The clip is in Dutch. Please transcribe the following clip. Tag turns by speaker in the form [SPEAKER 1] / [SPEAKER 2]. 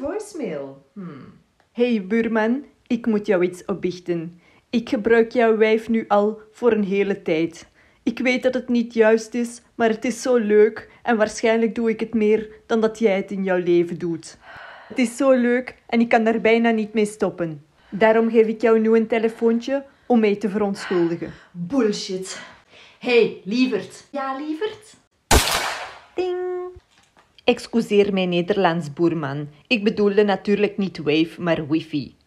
[SPEAKER 1] voicemail. Hmm. Hey buurman, ik moet jou iets opbiechten. Ik gebruik jouw wijf nu al voor een hele tijd. Ik weet dat het niet juist is, maar het is zo leuk en waarschijnlijk doe ik het meer dan dat jij het in jouw leven doet. Het is zo leuk en ik kan daar bijna niet mee stoppen. Daarom geef ik jou nu een telefoontje om mee te verontschuldigen. Bullshit. Hey, lieverd. Ja, lieverd? Excuseer mijn Nederlands boerman. Ik bedoelde natuurlijk niet wave, maar wifi.